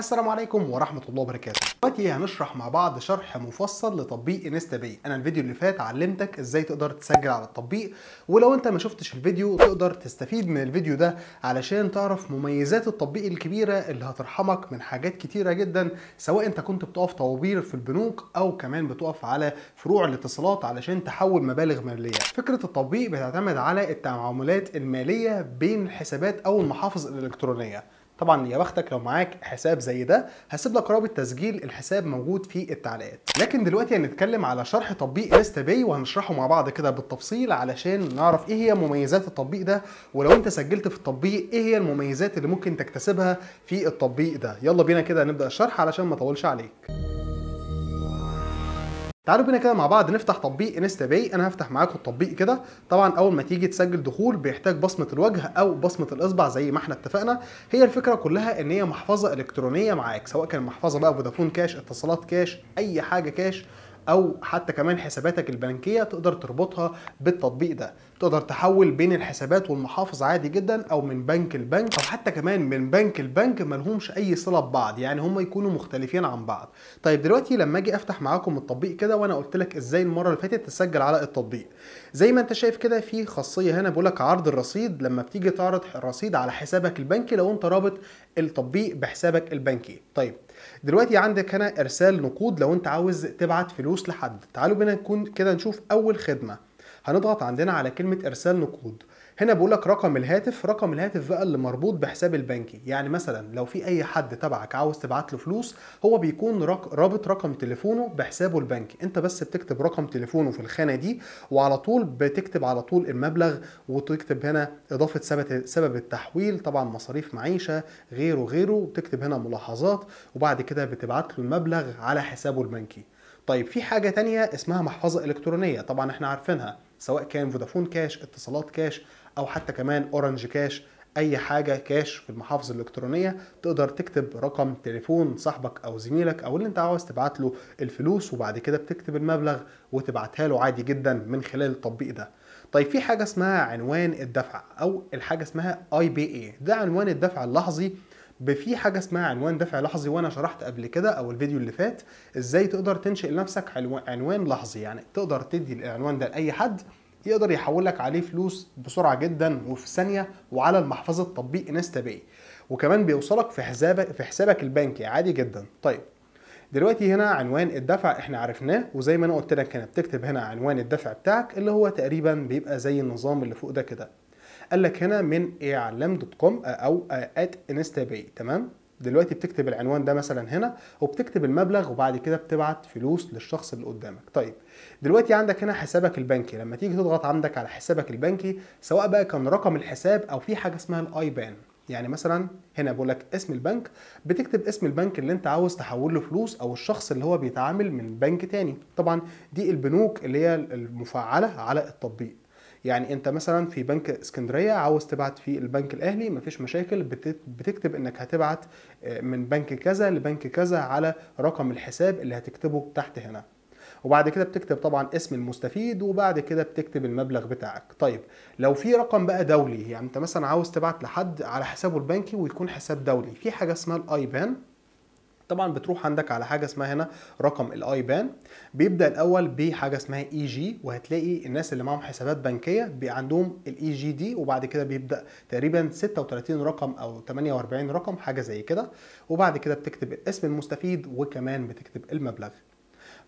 السلام عليكم ورحمه الله وبركاته دلوقتي هنشرح مع بعض شرح مفصل لتطبيق انستا باي انا الفيديو اللي فات علمتك ازاي تقدر تسجل على التطبيق ولو انت ما شفتش الفيديو تقدر تستفيد من الفيديو ده علشان تعرف مميزات التطبيق الكبيره اللي هترحمك من حاجات كتيره جدا سواء انت كنت بتقف طوابير في البنوك او كمان بتقف على فروع الاتصالات علشان تحول مبالغ ماليه فكره التطبيق بتعتمد على التعاملات الماليه بين الحسابات او المحافظ الالكترونيه طبعا يا بختك لو معاك حساب زي ده هسيب لك رابط تسجيل الحساب موجود في التعليقات لكن دلوقتي هنتكلم على شرح تطبيق انستا باي وهنشرحه مع بعض كده بالتفصيل علشان نعرف ايه هي مميزات التطبيق ده ولو انت سجلت في التطبيق ايه هي المميزات اللي ممكن تكتسبها في التطبيق ده يلا بينا كده نبدا الشرح علشان ما اطولش عليك تعالوا بينا كده مع بعض نفتح تطبيق انستا باي انا هفتح معاكم التطبيق كده طبعا اول ما تيجي تسجل دخول بيحتاج بصمه الوجه او بصمه الاصبع زي ما احنا اتفقنا هي الفكره كلها ان هي محفظه الكترونيه معاك سواء كان محفظه بقى فودافون كاش اتصالات كاش اي حاجه كاش او حتى كمان حساباتك البنكيه تقدر تربطها بالتطبيق ده تقدر تحول بين الحسابات والمحافظ عادي جدا او من بنك لبنك او حتى كمان من بنك لبنك ملهمش اي صله ببعض يعني هم يكونوا مختلفين عن بعض طيب دلوقتي لما اجي افتح معاكم التطبيق كده وانا قلت لك ازاي المره اللي فاتت تسجل على التطبيق زي ما انت شايف كده في خاصيه هنا بيقول لك عرض الرصيد لما بتيجي تعرض الرصيد على حسابك البنكي لو انت رابط التطبيق بحسابك البنكي طيب دلوقتي عندك هنا ارسال نقود لو انت عاوز تبعت فلوس لحد تعالوا بينا نكون كده نشوف اول خدمه هنضغط عندنا على كلمه ارسال نقود هنا بيقول لك رقم الهاتف رقم الهاتف بقى اللي مربوط بحساب البنكي يعني مثلا لو في اي حد تبعك عاوز تبعت له فلوس هو بيكون رق... رابط رقم تليفونه بحسابه البنكي انت بس بتكتب رقم تليفونه في الخانه دي وعلى طول بتكتب على طول المبلغ وتكتب هنا اضافه سبب سبب التحويل طبعا مصاريف معيشه غيره غيره وتكتب هنا ملاحظات وبعد كده بتبعت له المبلغ على حسابه البنكي طيب في حاجه تانية اسمها محفظه الكترونيه طبعا احنا عارفينها سواء كان فودافون كاش اتصالات كاش او حتى كمان اورنج كاش اي حاجه كاش في المحافظ الالكترونيه تقدر تكتب رقم تليفون صاحبك او زميلك او اللي انت عاوز تبعت له الفلوس وبعد كده بتكتب المبلغ وتبعتها له عادي جدا من خلال التطبيق ده طيب في حاجه اسمها عنوان الدفع او الحاجه اسمها اي بي اي ده عنوان الدفع اللحظي في حاجه اسمها عنوان دفع لحظي وانا شرحت قبل كده او الفيديو اللي فات ازاي تقدر تنشئ لنفسك عنوان لحظي يعني تقدر تدي العنوان ده لاي حد يقدر يحول لك عليه فلوس بسرعه جدا وفي ثانيه وعلى المحفظه تطبيق انستا باي وكمان بيوصلك في حسابك في حسابك البنكي عادي جدا طيب دلوقتي هنا عنوان الدفع احنا عرفناه وزي ما انا قلت لك هنا بتكتب هنا عنوان الدفع بتاعك اللي هو تقريبا بيبقى زي النظام اللي فوق ده كده قال لك هنا من اعلام دوت كوم او ات انستا باي تمام دلوقتي بتكتب العنوان ده مثلا هنا وبتكتب المبلغ وبعد كده بتبعت فلوس للشخص اللي قدامك طيب دلوقتي عندك هنا حسابك البنكي لما تيجي تضغط عندك على حسابك البنكي سواء بقى كان رقم الحساب او في حاجه اسمها الايبان يعني مثلا هنا بقول لك اسم البنك بتكتب اسم البنك اللي انت عاوز تحول له فلوس او الشخص اللي هو بيتعامل من بنك تاني طبعا دي البنوك اللي هي المفعله على التطبيق يعني انت مثلا في بنك اسكندريه عاوز تبعت في البنك الاهلي مفيش مشاكل بتكتب انك هتبعت آه، من بنك كذا لبنك كذا على رقم الحساب اللي هتكتبه تحت هنا وبعد كده بتكتب طبعا اسم المستفيد وبعد كده بتكتب المبلغ بتاعك طيب لو في رقم بقى دولي يعني انت مثلا عاوز تبعت لحد على حسابه البنكي ويكون حساب دولي في حاجه اسمها الايبان طبعا بتروح عندك على حاجه اسمها هنا رقم الاي بان بيبدا الاول بحاجه اسمها اي e جي وهتلاقي الناس اللي معاهم حسابات بنكيه بيبقى عندهم الاي جي e دي وبعد كده بيبدا تقريبا 36 رقم او 48 رقم حاجه زي كده وبعد كده بتكتب اسم المستفيد وكمان بتكتب المبلغ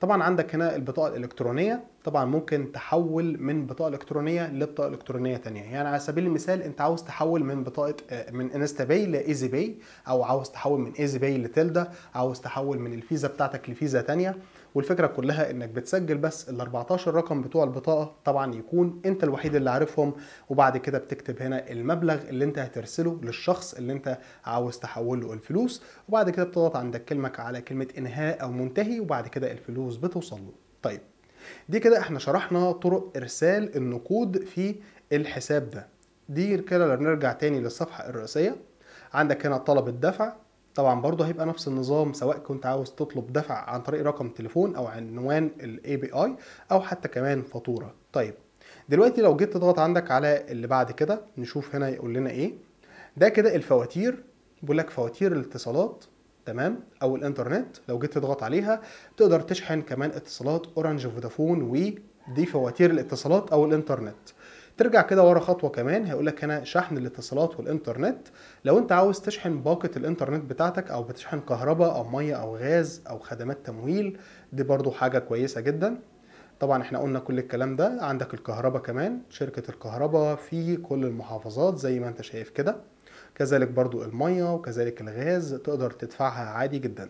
طبعا عندك هنا البطاقه الالكترونيه طبعا ممكن تحول من بطاقه الكترونيه لبطاقه الكترونيه ثانيه يعني على سبيل المثال انت عاوز تحول من بطاقه آه، من انستا باي لايزي باي او عاوز تحول من ايزي باي لتلدا عاوز تحول من الفيزا بتاعتك لفيزا ثانيه والفكره كلها انك بتسجل بس ال 14 رقم بتوع البطاقه طبعا يكون انت الوحيد اللي عارفهم وبعد كده بتكتب هنا المبلغ اللي انت هترسله للشخص اللي انت عاوز تحول له الفلوس وبعد كده بتضغط عندك كلمك على كلمه انهاء او منتهي وبعد كده الفلوس بتوصل له طيب دي كده احنا شرحنا طرق ارسال النقود في الحساب ده دي كده نرجع تاني للصفحه الرئيسيه عندك هنا طلب الدفع طبعا برضه هيبقى نفس النظام سواء كنت عاوز تطلب دفع عن طريق رقم تليفون او عنوان الاي بي اي او حتى كمان فاتوره طيب دلوقتي لو جيت تضغط عندك على اللي بعد كده نشوف هنا يقول لنا ايه ده كده الفواتير بيقول لك فواتير الاتصالات تمام او الانترنت لو جيت تضغط عليها تقدر تشحن كمان اتصالات اورنج فودافون ودي فواتير الاتصالات او الانترنت ترجع كده ورا خطوه كمان هيقول لك هنا شحن الاتصالات والانترنت لو انت عاوز تشحن باقه الانترنت بتاعتك او بتشحن كهرباء او ميه او غاز او خدمات تمويل دي برضو حاجه كويسه جدا طبعا احنا قلنا كل الكلام ده عندك الكهرباء كمان شركه الكهرباء في كل المحافظات زي ما انت شايف كده كذلك برضو الميه وكذلك الغاز تقدر تدفعها عادي جدا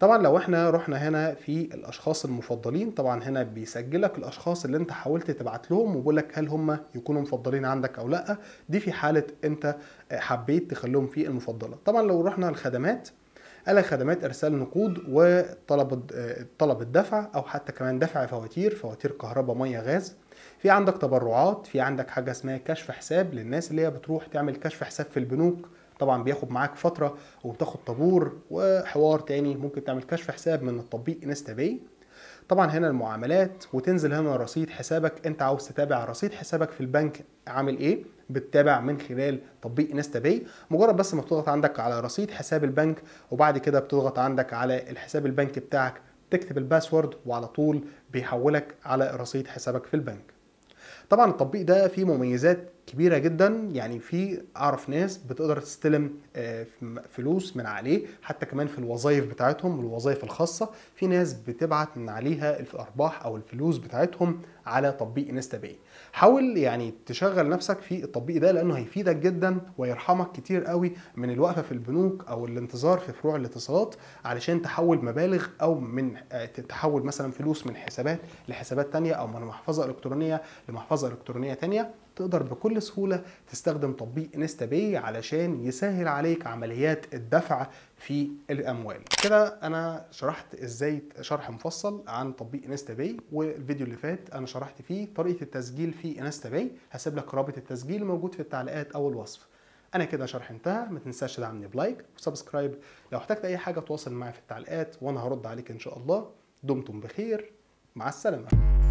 طبعا لو احنا رحنا هنا في الاشخاص المفضلين طبعا هنا بيسجلك الاشخاص اللي انت حاولت تبعت لهم وبيقول لك هل هم يكونوا مفضلين عندك او لا دي في حاله انت حبيت تخليهم في المفضله طبعا لو رحنا الخدمات على خدمات ارسال نقود وطلب طلب الدفع او حتى كمان دفع فواتير فواتير كهرباء ميه غاز في عندك تبرعات في عندك حاجه اسمها كشف حساب للناس اللي هي بتروح تعمل كشف حساب في البنوك طبعا بياخد معاك فتره وبتاخد طابور وحوار تاني ممكن تعمل كشف حساب من التطبيق انستا باي طبعا هنا المعاملات وتنزل هنا رصيد حسابك انت عاوز تتابع رصيد حسابك في البنك عامل ايه بتتابع من خلال تطبيق انستا باي مجرد بس ما بتضغط عندك على رصيد حساب البنك وبعد كده بتضغط عندك على الحساب البنكي بتاعك تكتب الباسورد وعلى طول بيحولك على رصيد حسابك في البنك طبعا التطبيق ده فيه مميزات كبيره جدا يعني في اعرف ناس بتقدر تستلم آه، فلوس من عليه حتى كمان في الوظائف بتاعتهم الوظائف الخاصه في ناس بتبعت من عليها الارباح او الفلوس بتاعتهم على تطبيق انستا باي حاول يعني تشغل نفسك في التطبيق ده لانه هيفيدك جدا ويرحمك كتير قوي من الوقفه في البنوك او الانتظار في فروع الاتصالات علشان تحول مبالغ او من آه، تحول مثلا فلوس من حسابات لحسابات تانية او من محفظه الكترونيه لمحفظه الكترونيه تانية تقدر بكل سهولة تستخدم تطبيق انستا باي علشان يسهل عليك عمليات الدفع في الاموال كده انا شرحت ازاي شرح مفصل عن تطبيق انستا باي والفيديو اللي فات انا شرحت فيه طريقة التسجيل في انستا باي هسيب لك رابط التسجيل موجود في التعليقات او الوصف انا كده شرح انتهى ما تنساش تدعمني بلايك وسبسكرايب لو احتجت اي حاجه تواصل معايا في التعليقات وانا هرد عليك ان شاء الله دمتم بخير مع السلامه